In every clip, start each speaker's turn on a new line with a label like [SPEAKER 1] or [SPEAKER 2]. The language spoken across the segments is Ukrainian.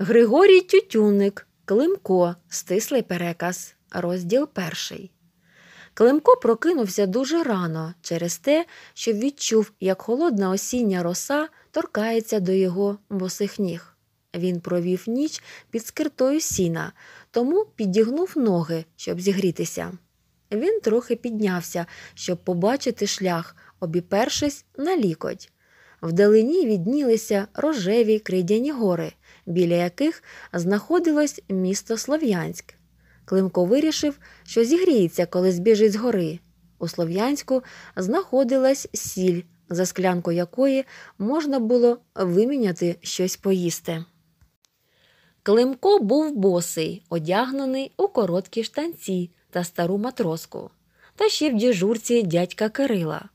[SPEAKER 1] Григорій Тютюник, Климко, стислий переказ, розділ перший. Климко прокинувся дуже рано через те, що відчув, як холодна осіння роса торкається до його босих ніг. Він провів ніч під скиртою сіна, тому підігнув ноги, щоб зігрітися. Він трохи піднявся, щоб побачити шлях, обіпершись на лікоть. Вдалині віднілися рожеві кридяні гори, біля яких знаходилось місто Слов'янськ. Климко вирішив, що зігріється, коли збіжить з гори. У Слов'янську знаходилась сіль, за склянку якої можна було виміняти щось поїсти. Климко був босий, одягнений у короткі штанці та стару матроску, та ще в діжурці дядька Кирила.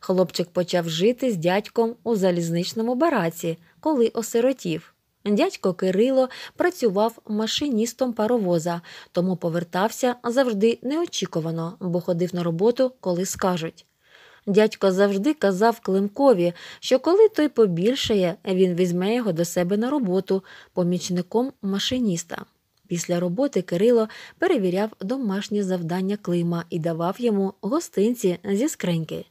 [SPEAKER 1] Хлопчик почав жити з дядьком у залізничному бараці, коли осиротів. Дядько Кирило працював машиністом паровоза, тому повертався завжди неочікувано, бо ходив на роботу, коли скажуть. Дядько завжди казав Климкові, що коли той побільшає, він візьме його до себе на роботу помічником машиніста. Після роботи Кирило перевіряв домашні завдання Клима і давав йому гостинці зі скриньки.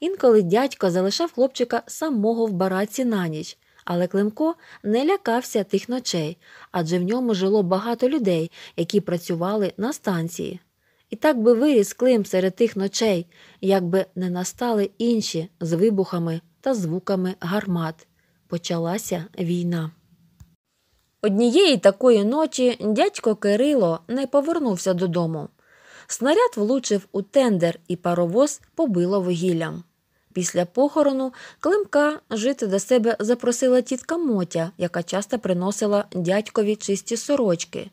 [SPEAKER 1] Інколи дядько залишав хлопчика самого в бараці на ніч. Але Климко не лякався тих ночей, адже в ньому жило багато людей, які працювали на станції. І так би виріс Клим серед тих ночей, якби не настали інші з вибухами та звуками гармат. Почалася війна. Однієї такої ночі дядько Кирило не повернувся додому. Снаряд влучив у тендер і паровоз побило вугіллям. Після похорону Климка жити до себе запросила тітка Мотя, яка часто приносила дядькові чисті сорочки.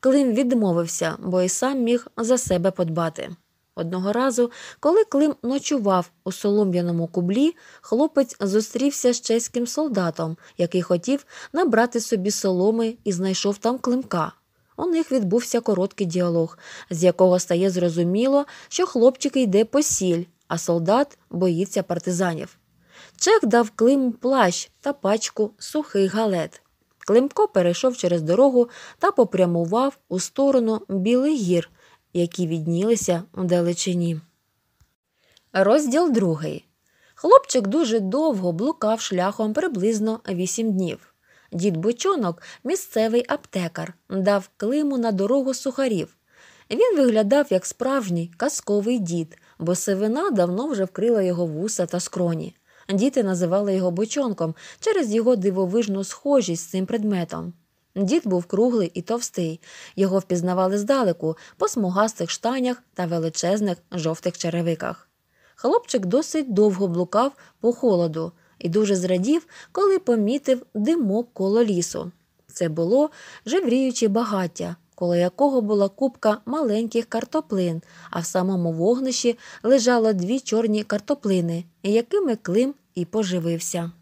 [SPEAKER 1] Клим відмовився, бо і сам міг за себе подбати. Одного разу, коли Клим ночував у солом'яному кублі, хлопець зустрівся з чеським солдатом, який хотів набрати собі соломи і знайшов там климка. У них відбувся короткий діалог, з якого стає зрозуміло, що хлопчик йде по сіль, а солдат боїться партизанів. Чек дав Климу плащ та пачку сухих галет. Климко перейшов через дорогу та попрямував у сторону білих гір, які віднілися у далечині. Розділ другий. Хлопчик дуже довго блукав шляхом приблизно вісім днів. Дід Бочонок, місцевий аптекар, дав климу на дорогу сухарів. Він виглядав як справжній казковий дід, бо сивина давно вже вкрила його вуса та скроні. Діти називали його бочонком через його дивовижну схожість з цим предметом. Дід був круглий і товстий, його впізнавали здалеку по смугастих штанях та величезних жовтих черевиках. Хлопчик досить довго блукав по холоду і дуже зрадів, коли помітив димок коло лісу. Це було жевріюче багаття, коло якого була купка маленьких картоплин, а в самому вогнищі лежало дві чорні картоплини, якими Клим і поживився.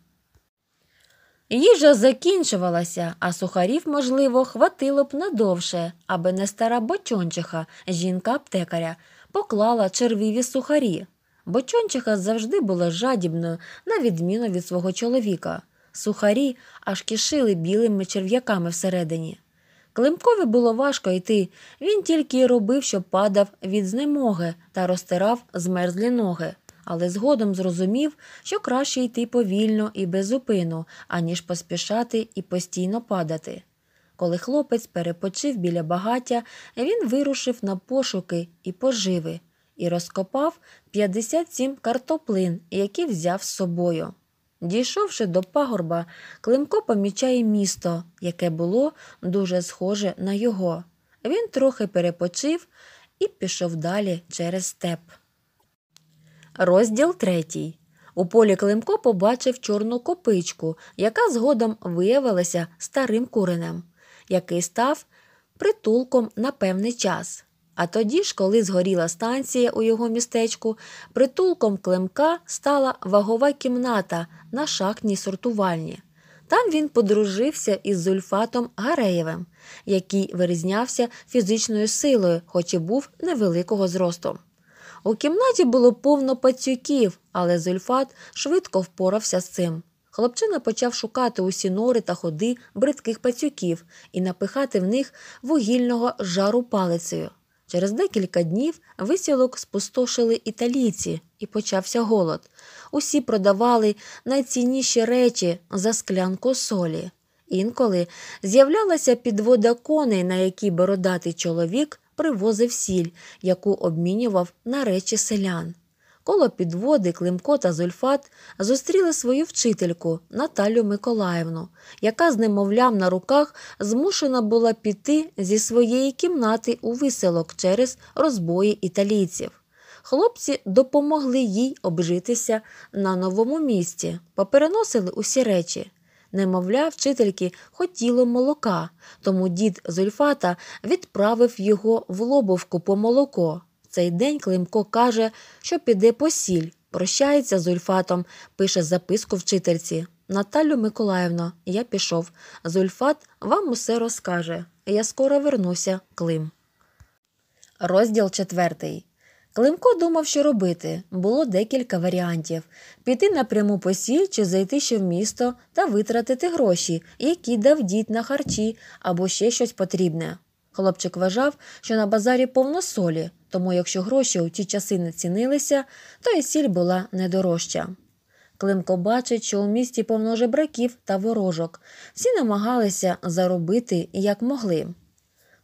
[SPEAKER 1] Їжа закінчувалася, а сухарів, можливо, хватило б надовше, аби не стара бочончиха, жінка аптекаря, поклала червиві сухарі. Бочончиха завжди була жадібною, на відміну від свого чоловіка. Сухарі аж кишили білими черв'яками всередині. Климкові було важко йти. Він тільки й робив, що падав від знемоги та розтирав змерзлі ноги, але згодом зрозумів, що краще йти повільно і без зупину, аніж поспішати і постійно падати. Коли хлопець перепочив біля багаття, він вирушив на пошуки і поживи і розкопав 57 картоплин, які взяв з собою. Дійшовши до пагорба, Климко помічає місто, яке було дуже схоже на його. Він трохи перепочив і пішов далі через степ. Розділ третій. У полі Климко побачив чорну копичку, яка згодом виявилася старим куренем, який став притулком на певний час. А тоді ж, коли згоріла станція у його містечку, притулком климка стала вагова кімната на шахтній сортувальні. Там він подружився із Зульфатом Гареєвим, який вирізнявся фізичною силою, хоч і був невеликого зростом. У кімнаті було повно пацюків, але Зульфат швидко впорався з цим. Хлопчина почав шукати усі нори та ходи бридких пацюків і напихати в них вугільного жару палицею. Через декілька днів висілок спустошили італійці і почався голод. Усі продавали найцінніші речі за склянку солі. Інколи з'являлася підвода коней, на якій бородатий чоловік привозив сіль, яку обмінював на речі селян. Коло підводи Климко та Зульфат зустріли свою вчительку Наталю Миколаївну, яка з немовлям на руках змушена була піти зі своєї кімнати у виселок через розбої італійців. Хлопці допомогли їй обжитися на новому місці, попереносили усі речі. Немовля, вчительки хотіло молока, тому дід Зульфата відправив його в лобовку по молоко цей день Климко каже, що піде по сіль, прощається з Ульфатом, пише записку вчительці. Наталю Миколаївно, я пішов. Зульфат вам усе розкаже. Я скоро вернуся, Клим. Розділ четвертий. Климко думав, що робити. Було декілька варіантів піти напряму по сіль чи зайти ще в місто та витратити гроші, які дав дід на харчі або ще щось потрібне. Хлопчик вважав, що на базарі повно солі, тому, якщо гроші у ті часи не цінилися, то і сіль була недорожча. Климко бачить, що у місті повно жебраків та ворожок. Всі намагалися заробити як могли.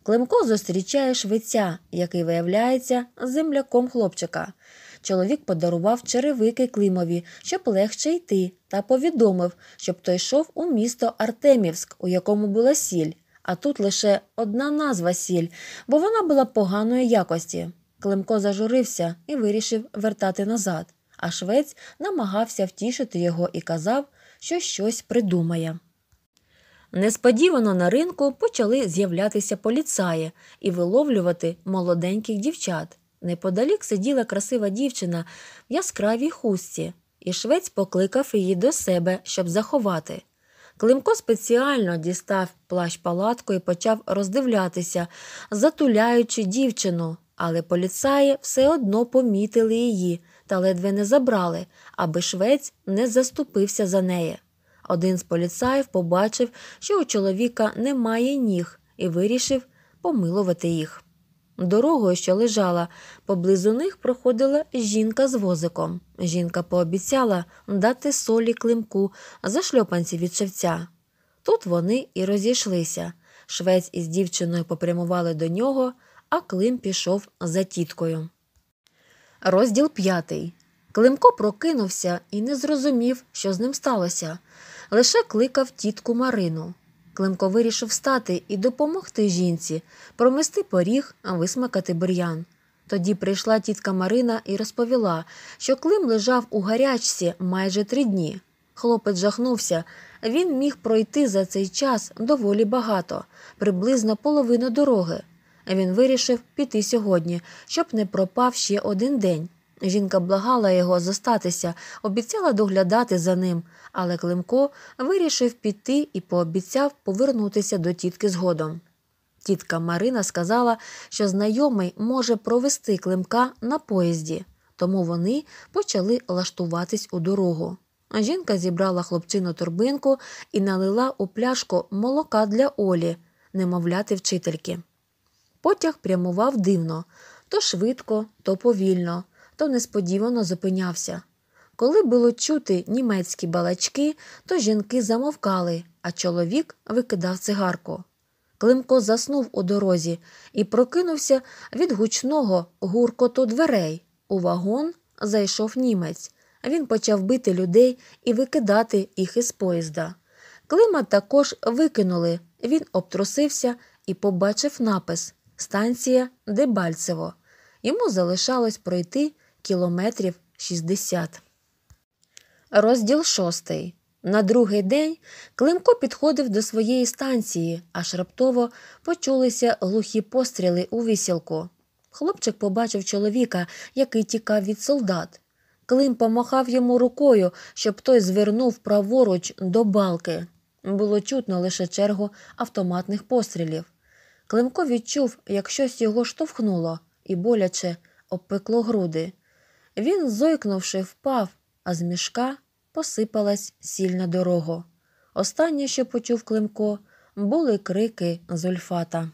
[SPEAKER 1] Климко зустрічає швиця, який виявляється земляком хлопчика. Чоловік подарував черевики Климові, щоб легше йти, та повідомив, щоб той йшов у місто Артемівськ, у якому була сіль, а тут лише одна назва сіль, бо вона була поганої якості. Климко зажурився і вирішив вертати назад, а швець намагався втішити його і казав, що щось придумає. Несподівано на ринку почали з'являтися поліцаї і виловлювати молоденьких дівчат. Неподалік сиділа красива дівчина в яскравій хустці, і швець покликав її до себе, щоб заховати. Климко спеціально дістав плащ палатку і почав роздивлятися, затуляючи дівчину але поліцаї все одно помітили її та ледве не забрали, аби швець не заступився за неї. Один з поліцаїв побачив, що у чоловіка немає ніг, і вирішив помилувати їх. Дорогою, що лежала, поблизу них проходила жінка з возиком. Жінка пообіцяла дати солі климку за шльопанці від шевця. Тут вони і розійшлися. Швець із дівчиною попрямували до нього, а Клим пішов за тіткою. Розділ п'ятий. Климко прокинувся і не зрозумів, що з ним сталося. Лише кликав тітку Марину. Климко вирішив встати і допомогти жінці, промести поріг, а висмакати бур'ян. Тоді прийшла тітка Марина і розповіла, що Клим лежав у гарячці майже три дні. Хлопець жахнувся. Він міг пройти за цей час доволі багато, приблизно половину дороги. Він вирішив піти сьогодні, щоб не пропав ще один день. Жінка благала його зостатися, обіцяла доглядати за ним, але Климко вирішив піти і пообіцяв повернутися до тітки згодом. Тітка Марина сказала, що знайомий може провести Климка на поїзді, тому вони почали лаштуватись у дорогу. Жінка зібрала хлопчину торбинку і налила у пляшку молока для Олі, немовляти вчительки. Потяг прямував дивно то швидко, то повільно, то несподівано зупинявся. Коли було чути німецькі балачки, то жінки замовкали, а чоловік викидав цигарку. Климко заснув у дорозі і прокинувся від гучного гуркоту дверей. У вагон зайшов німець. Він почав бити людей і викидати їх із поїзда. Клима також викинули, він обтрусився і побачив напис станція Дебальцево. Йому залишалось пройти кілометрів 60. Розділ шостий. На другий день Климко підходив до своєї станції, аж раптово почулися глухі постріли у вісілку. Хлопчик побачив чоловіка, який тікав від солдат. Клим помахав йому рукою, щоб той звернув праворуч до балки. Було чутно лише чергу автоматних пострілів. Климко відчув, як щось його штовхнуло і боляче обпекло груди. Він, зойкнувши, впав, а з мішка посипалась сіль на дорогу. Останнє, що почув Климко, були крики зульфата.